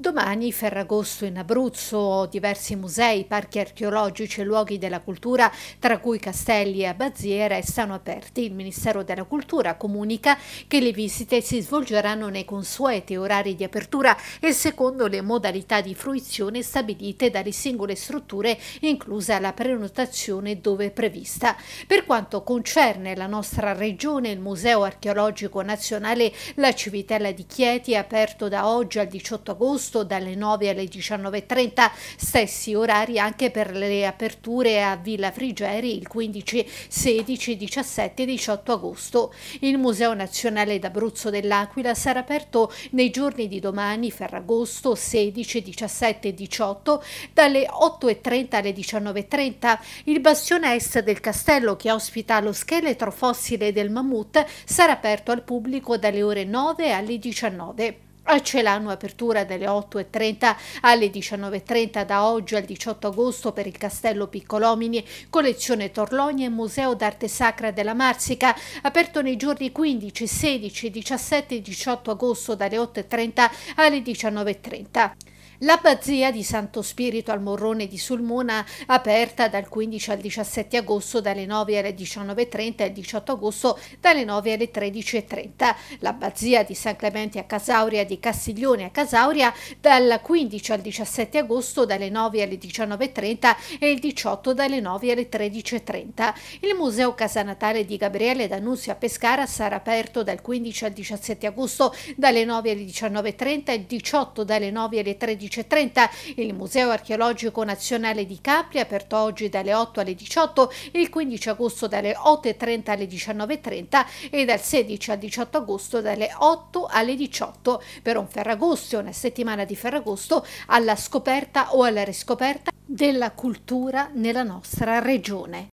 Domani Ferragosto in Abruzzo, diversi musei, parchi archeologici e luoghi della cultura, tra cui castelli e abbazie, restano aperti. Il Ministero della Cultura comunica che le visite si svolgeranno nei consueti orari di apertura e secondo le modalità di fruizione stabilite dalle singole strutture, inclusa la prenotazione dove prevista. Per quanto concerne la nostra regione, il Museo Archeologico Nazionale La Civitella di Chieti, aperto da oggi al 18 agosto, agosto dalle 9 alle 19.30, stessi orari anche per le aperture a Villa Frigeri il 15, 16, 17 e 18 agosto. Il Museo Nazionale d'Abruzzo dell'Aquila sarà aperto nei giorni di domani, Ferragosto 16, 17 e 18, dalle 8.30 alle 19.30. Il bastione est del castello che ospita lo scheletro fossile del mammut sarà aperto al pubblico dalle ore 9 alle 19. Eh, c'è l'annua apertura dalle 8.30 alle 19.30 da oggi al 18 agosto per il Castello Piccolomini, Collezione Torlogna e Museo d'Arte Sacra della Marsica, aperto nei giorni 15, 16, 17 e 18 agosto dalle 8.30 alle 19.30. L'abbazia di Santo Spirito al Morrone di Sulmona, aperta dal 15 al 17 agosto dalle 9 alle 19.30 e il 18 agosto dalle 9 alle 13.30. L'abbazia di San Clemente a Casauria di Castiglione a Casauria dal 15 al 17 agosto dalle 9 alle 19.30 e il 18 dalle 9 alle 13.30. Il Museo Casa Natale di Gabriele D'Annunzio a Pescara sarà aperto dal 15 al 17 agosto dalle 9 alle 19.30 e il 18 dalle 9 alle 13.30 14.30. Il Museo Archeologico Nazionale di Capri, aperto oggi dalle 8 alle 18, il 15 agosto dalle 8.30 alle 19.30 e dal 16 al 18 agosto dalle 8 alle 18 per un Ferragosto, e una settimana di Ferragosto alla scoperta o alla riscoperta della cultura nella nostra regione.